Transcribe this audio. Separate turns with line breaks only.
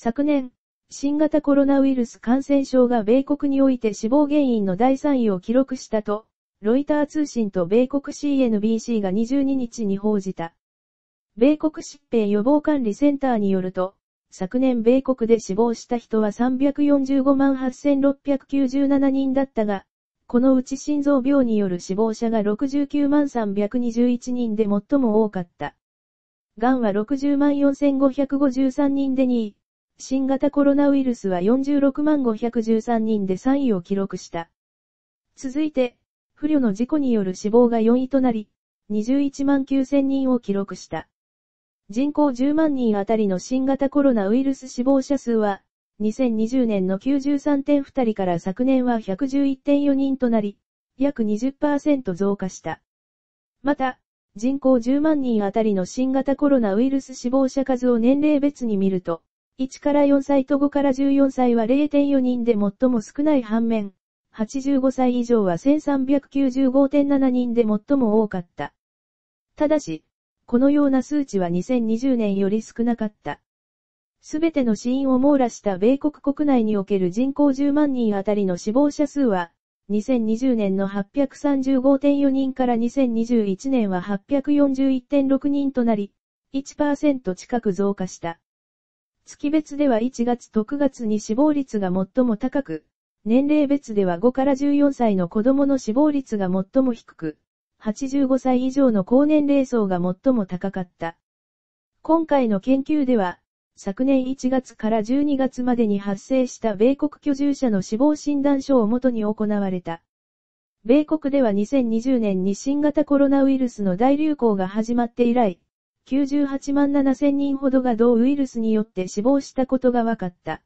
昨年、新型コロナウイルス感染症が米国において死亡原因の第3位を記録したと、ロイター通信と米国 CNBC が22日に報じた。米国疾病予防管理センターによると、昨年米国で死亡した人は345万8697人だったが、このうち心臓病による死亡者が69万321人で最も多かった。癌は60万4553人で2位、新型コロナウイルスは46万513人で3位を記録した。続いて、不慮の事故による死亡が4位となり、21万9000人を記録した。人口10万人あたりの新型コロナウイルス死亡者数は、2020年の93.2人から昨年は111.4人となり、約20%増加した。また、人口10万人あたりの新型コロナウイルス死亡者数を年齢別に見ると、1から4歳と5から14歳は0.4人で最も少ない反面、85歳以上は1395.7人で最も多かった。ただし、このような数値は2020年より少なかった。すべての死因を網羅した米国国内における人口10万人あたりの死亡者数は、2020年の835.4人から2021年は841.6人となり、1%近く増加した。月別では1月と9月に死亡率が最も高く、年齢別では5から14歳の子供の死亡率が最も低く、85歳以上の高年齢層が最も高かった。今回の研究では、昨年1月から12月までに発生した米国居住者の死亡診断書をもとに行われた。米国では2020年に新型コロナウイルスの大流行が始まって以来、98万7000人ほどが同ウイルスによって死亡したことが分かった。